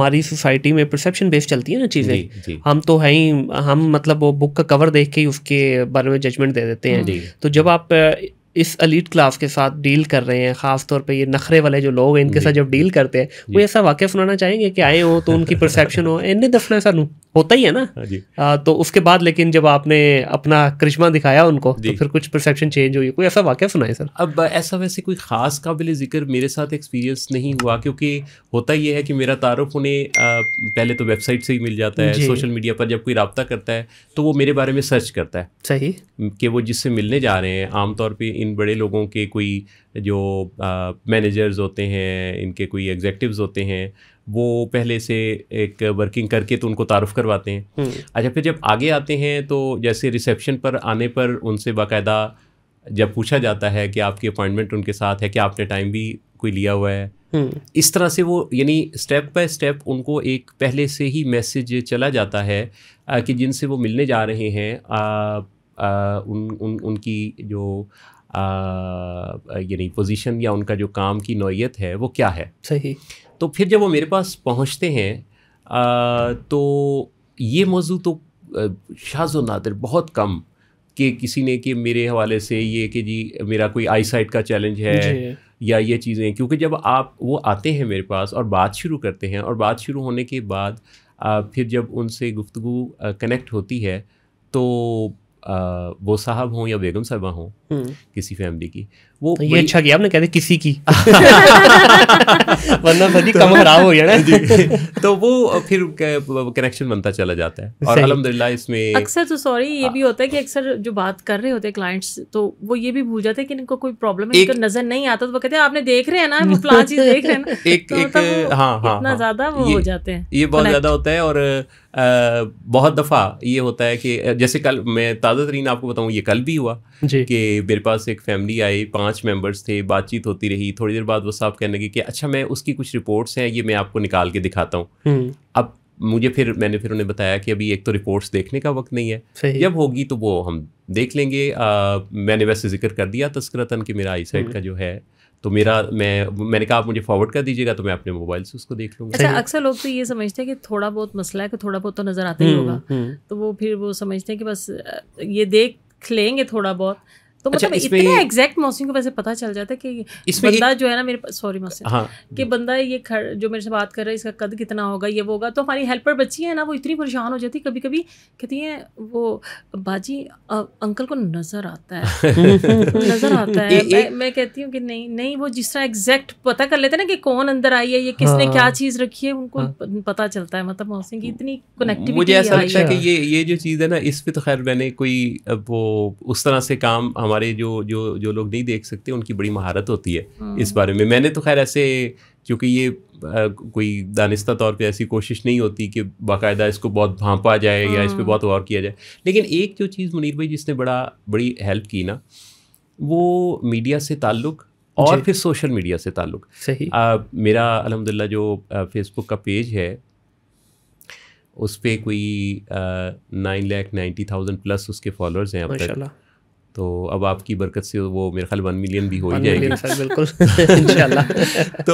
हमारी सोसाइटी में perception based चलती है ना चीज़ें हम तो है ही हम मतलब वो बुक का कवर देख के ही उसके बारे में जजमेंट दे देते हैं तो जब आप इस अलीट क्लास के साथ डील कर रहे हैं ख़ास तौर पे ये नखरे वाले जो लोग हैं इनके साथ जब डील करते हैं वो ऐसा वाक्य सुनाना चाहेंगे कि आए हो तो उनकी परसेप्शन हो इन्हें दफना सू होता ही है ना हाँ आ, तो उसके बाद लेकिन जब आपने अपना करिश्मा दिखाया उनको तो फिर कुछ परसेप्शन चेंज हुई कोई ऐसा वाक्य सुनाए सर अब ऐसा वैसे कोई ख़ास काबिल जिक्र मेरे साथ एक्सपीरियंस नहीं हुआ क्योंकि होता ये है कि मेरा तारफ़ उन्हें पहले तो वेबसाइट से ही मिल जाता है सोशल मीडिया पर जब कोई रबता करता है तो वो मेरे बारे में सर्च करता है सही कि वो जिससे मिलने जा रहे हैं आमतौर पर इन बड़े लोगों के कोई जो मैनेजर्स होते हैं इनके कोई एग्जेक्टिव होते हैं वो पहले से एक वर्किंग करके तो उनको तारुफ करवाते हैं हम्म। अच्छा फिर जब आगे आते हैं तो जैसे रिसेप्शन पर आने पर उनसे बाकायदा जब पूछा जाता है कि आपकी अपॉइंटमेंट उनके साथ है कि आपने टाइम भी कोई लिया हुआ है हम्म। इस तरह से वो यानी स्टेप बाय स्टेप उनको एक पहले से ही मैसेज चला जाता है आ, कि जिनसे वो मिलने जा रहे हैं आ, आ, उन, उन उनकी जो यानी पोजीशन या उनका जो काम की नोयत है वो क्या है सही तो फिर जब वो मेरे पास पहुँचते हैं तो ये मौजू तो शाज नादर बहुत कम कि किसी ने कि मेरे हवाले से ये कि जी मेरा कोई आई साइट का चैलेंज है या ये चीज़ें क्योंकि जब आप वो आते हैं मेरे पास और बात शुरू करते हैं और बात शुरू होने के बाद आ, फिर जब उनसे गुफ्तु कनेक्ट होती है तो आ, वो साहब हों या बेगम साहबा हों हम्म। किसी फैमिली की वो तो ये अच्छा किया आपने कहते किसी की वरना भाजी तो, कम खराब हो गया ना तो वो फिर कनेक्शन बनता चला जाता है और अलहमदिल्ला इसमें अक्सर तो सॉरी ये भी हाँ। होता है कि अक्सर जो बात कर रहे होते हैं क्लाइंट्स तो वो ये भी भूल जाते हैं कि इनको कोई प्रॉब्लम है इनको नजर नहीं आता तो वो कहते हैं आपने देख रहे हैं ना वो फ्लान चीज देख रहे हैं एक तो एक मतलब हाँ हाँ इतना हाँ। ज्यादा वो हो जाते हैं ये बहुत ज्यादा होता है और आ, बहुत दफ़ा ये होता है कि जैसे कल मैं ताज़ा तरीन आपको बताऊँ ये कल भी हुआ कि मेरे पास एक फैमिली आई पाँच पांच मेंबर्स थे बातचीत होती रही थोड़ी देर बाद वो साहब कहने लगे कि अच्छा मैं उसकी कुछ रिपोर्ट्स हैं ये मैं आपको निकाल के दिखाता हूँ हम्म। अब मुझे फिर मैंने फिर उन्हें बताया कि अभी एक तो रिपोर्ट्स देखने का वक्त नहीं है जब होगी तो वो हम देख लेंगे आ, मैंने वैसे जिक्र कर दिया तस्करतन कि मेरा आई साइड हम्म। का जो है तो मेरा मैं मैंने कहा आप मुझे फॉरवर्ड कर दीजिएगा तो मैं अपने मोबाइल से उसको देख लूँगा अच्छा अक्सर लोग तो ये समझते हैं कि थोड़ा बहुत मसला है कि थोड़ा बहुत तो नज़र आता ही हम्म, होगा तो वो फिर वो समझते हैं कि बस ये देख लेंगे थोड़ा बहुत तो अच्छा, मतलब इतने एग्जैक्ट मौसम को वैसे पता चल जाता है कि बंदा एक... जो है ना मेरे सॉरी मौसम हाँ। कि बंदा ये खर, जो मेरे से बात कर रहा है इसका कद कितना होगा ये वो होगा तो हमारी हेल्पर बच्ची है ना वो इतनी परेशान हो जाती है कभी कभी कहती है वो बाजी आ, अंकल को नज़र आता है नज़र आता है ए, मैं, मैं कहती हूँ कि नहीं नहीं वो जिस तरह एग्जैक्ट पता कर लेते ना कि कौन अंदर आई है ये किसने क्या हाँ। चीज़ रखी है उनको हाँ। पता चलता है मतलब मौसम की इतनी कनेक्टिविटी मुझे ऐसा लगता है कि ये ये जो चीज़ है ना इस पर तो खैर मैंने कोई वो उस तरह से काम हमारे हमारे जो जो जो लोग नहीं देख सकते उनकी बड़ी महारत होती है हम्म। इस बारे में मैंने तो खैर ऐसे क्योंकि ये आ, कोई दानिस्ता तौर पे ऐसी कोशिश नहीं होती कि बाकायदा इसको बहुत भांपा जाए या इस पर हम्म। बहुत गौर किया जाए लेकिन एक जो चीज़ मुनीर भाई जिसने बड़ा बड़ी हेल्प की ना वो मीडिया से ताल्लुक़ और फिर सोशल मीडिया से ताल्लुक़ सही आ, मेरा अलहमदिल्ला जो फेसबुक का पेज है उस पर कोई nine lakh ninety thousand plus उसके फॉलोअर्स हैं अब तक तो अब आपकी बरकत से वो मेरे ख्याल वन मिलियन भी हो ही जाएगी बिल्कुल तो